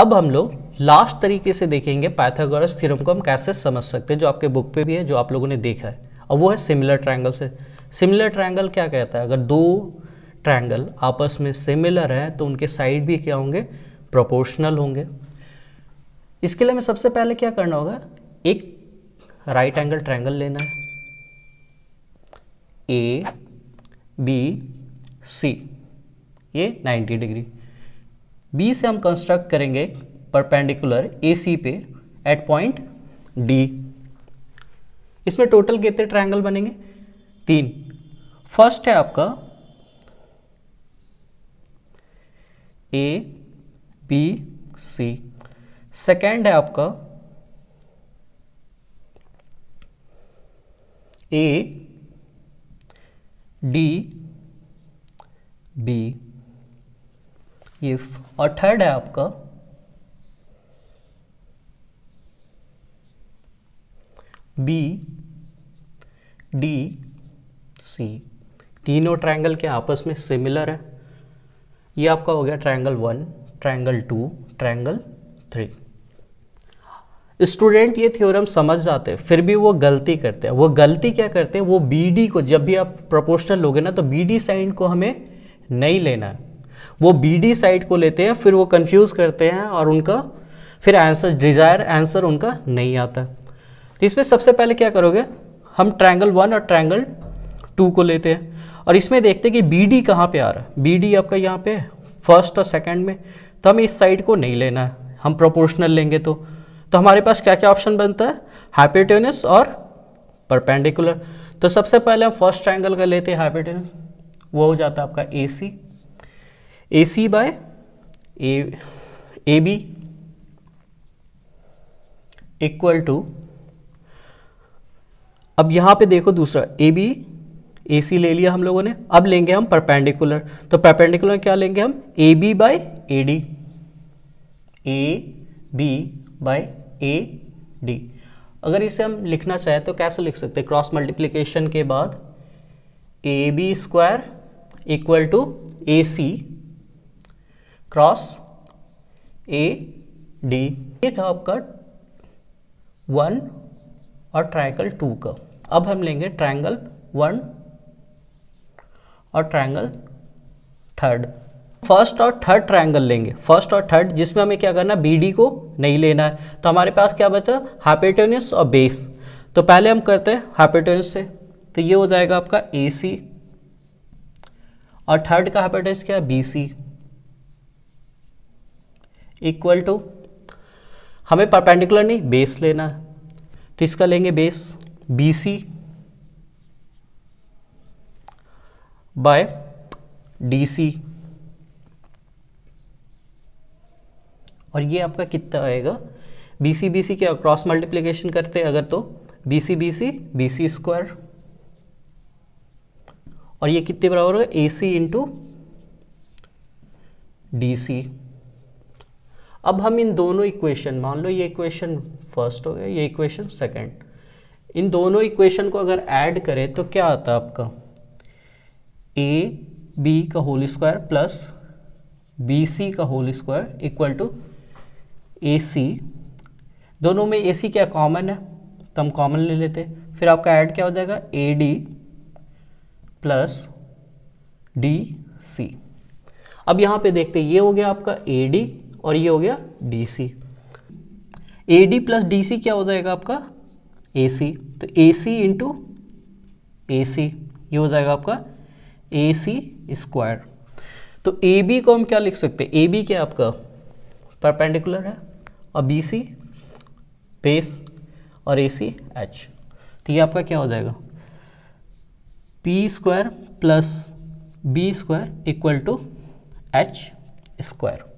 अब हम लोग लास्ट तरीके से देखेंगे पाइथागोरस थ्योरम को हम कैसे समझ सकते हैं जो आपके बुक पे भी है जो आप लोगों ने देखा है और वो है सिमिलर ट्रायंगल से सिमिलर ट्रायंगल क्या कहता है अगर दो ट्रायंगल आपस में सिमिलर हैं तो उनके साइड भी क्या होंगे प्रोपोर्शनल होंगे इसके लिए हमें सबसे पहले क्या करना होगा एक राइट एंगल ट्रायंगल लेना है ए बी सी ये 90 डिग्री बी से हम कंस्ट्रक्ट करेंगे परपेंडिकुलर ए सी पे एट पॉइंट डी इसमें टोटल कितने ट्रायंगल बनेंगे तीन फर्स्ट है आपका ए बी सी सेकेंड है आपका ए डी बी इफ और थर्ड है आपका बी डी सी तीनों ट्रायंगल के आपस में सिमिलर है ये आपका हो गया triangle one triangle two triangle three student ये थ्योरम समझ जाते हैं फिर भी वो गलती करते हैं वो गलती क्या करते हैं वो बी डी को जब भी आप प्रोपोर्शनल लोगे ना तो बी डी साइन को हमें नहीं लेना है वो बी डी साइड को लेते हैं फिर वो कंफ्यूज करते हैं और उनका फिर आंसर डिज़ायर आंसर उनका नहीं आता तो इसमें सबसे पहले क्या करोगे हम ट्रायंगल वन और ट्रायंगल टू को लेते हैं और इसमें देखते हैं कि बी डी कहाँ पर आ रहा है बी डी आपका यहाँ पे फर्स्ट और सेकेंड में तो हमें इस साइड को नहीं लेना है हम प्रोपोर्शनल लेंगे तो तो हमारे पास क्या क्या ऑप्शन बनता है हाइपेटेनस और परपेंडिकुलर तो सबसे पहले हम फर्स्ट ट्रायंगल का लेते हैं हाइपेटेनस वो हो जाता है आपका A C A C by A B equal to अब यहां पे देखो दूसरा ए बी ए सी ले लिया हम लोगों ने अब लेंगे हम परपेंडिकुलर तो परपेंडिकुलर क्या लेंगे हम A B by A D A B by A D अगर इसे हम लिखना चाहें तो कैसे लिख सकते हैं क्रॉस मल्टीप्लिकेशन के बाद A B square equal to A C cross A D ये था आपका वन और ट्राइंगल टू का अब हम लेंगे ट्राइंगल वन और ट्राइंगल थर्ड फर्स्ट और थर्ड ट्राइंगल लेंगे फर्स्ट और थर्ड जिसमें हमें क्या करना बी डी को नहीं लेना है तो हमारे पास क्या बचा हाइपेटोनियस और बेस तो पहले हम करते हैं हाइपेटोनियस से तो ये हो जाएगा आपका ए सी और थर्ड का हाइपेटोनियस क्या है बी सी इक्वल टू हमें परपेंडिकुलर नहीं बेस लेना है तो इसका लेंगे base B C by D C और ये आपका कितना आएगा बी सी बी सी के क्रॉस मल्टीप्लीकेशन करते अगर तो B C B C B C square और ये कितने बराबर होगा ए सी इंटू डी सी अब हम इन दोनों इक्वेशन मान लो ये इक्वेशन फर्स्ट हो गया ये इक्वेशन सेकंड इन दोनों इक्वेशन को अगर ऐड करें तो क्या आता है आपका ए बी का whole square plus B C का whole square equal to A C दोनों में ए सी क्या कॉमन है तो हम कॉमन ले लेते फिर आपका ऐड क्या हो जाएगा A D plus D C अब यहाँ पे देखते ये हो गया आपका ए डी और ये हो गया D C A D plus D C क्या हो जाएगा आपका ए सी तो ए सी इंटू ए सी ये हो जाएगा आपका ए सी स्क्वायर तो ए बी को हम क्या लिख सकते हैं ए बी क्या आपका परपेंडिकुलर है और बी सी बेस और ए सी एच तो ये आपका क्या हो जाएगा P square plus B square equal to H square